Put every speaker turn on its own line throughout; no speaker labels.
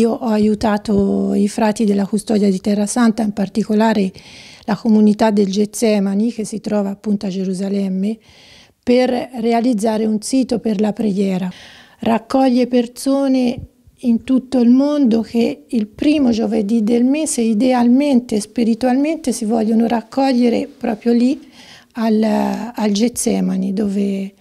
Io ho aiutato i frati della custodia di Terra Santa, in particolare la comunità del Getsemani che si trova appunto a Gerusalemme, per realizzare un sito per la preghiera. Raccoglie persone in tutto il mondo che il primo giovedì del mese idealmente, e spiritualmente si vogliono raccogliere proprio lì al, al Getsemani, dove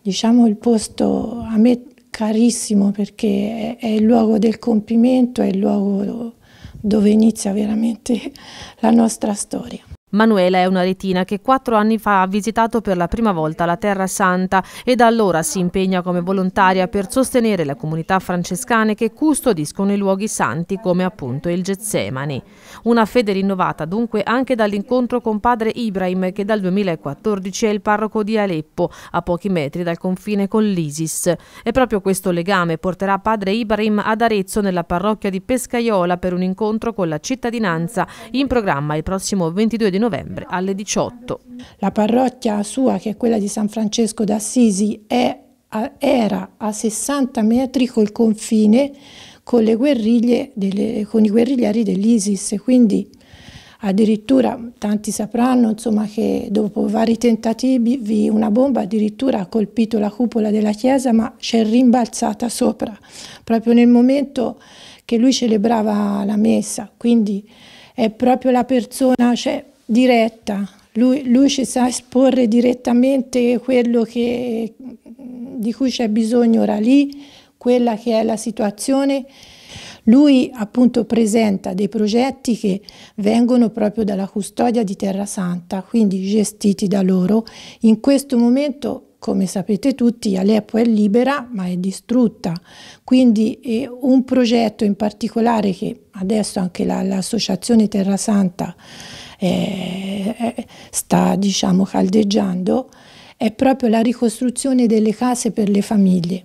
diciamo il posto a me carissimo perché è, è il luogo del compimento, è il luogo dove inizia veramente la nostra storia.
Manuela è una retina che quattro anni fa ha visitato per la prima volta la Terra Santa e da allora si impegna come volontaria per sostenere le comunità francescane che custodiscono i luoghi santi come appunto il Getsemani. Una fede rinnovata dunque anche dall'incontro con padre Ibrahim che dal 2014 è il parroco di Aleppo, a pochi metri dal confine con l'Isis. E proprio questo legame porterà padre Ibrahim ad Arezzo nella parrocchia di Pescaiola per un incontro con la cittadinanza in programma il prossimo 22 di novembre novembre alle 18.
La parrocchia sua, che è quella di San Francesco d'Assisi, era a 60 metri col confine con, le delle, con i guerriglieri dell'ISIS, quindi addirittura tanti sapranno insomma, che dopo vari tentativi una bomba addirittura ha colpito la cupola della chiesa ma c'è rimbalzata sopra proprio nel momento che lui celebrava la messa quindi è proprio la persona cioè, diretta, lui, lui, ci sa esporre direttamente quello che, di cui c'è bisogno ora lì, quella che è la situazione. Lui appunto presenta dei progetti che vengono proprio dalla custodia di Terra Santa, quindi gestiti da loro. In questo momento come sapete tutti, Aleppo è libera ma è distrutta. Quindi eh, un progetto in particolare che adesso anche l'associazione Terra Santa eh, sta diciamo, caldeggiando è proprio la ricostruzione delle case per le famiglie.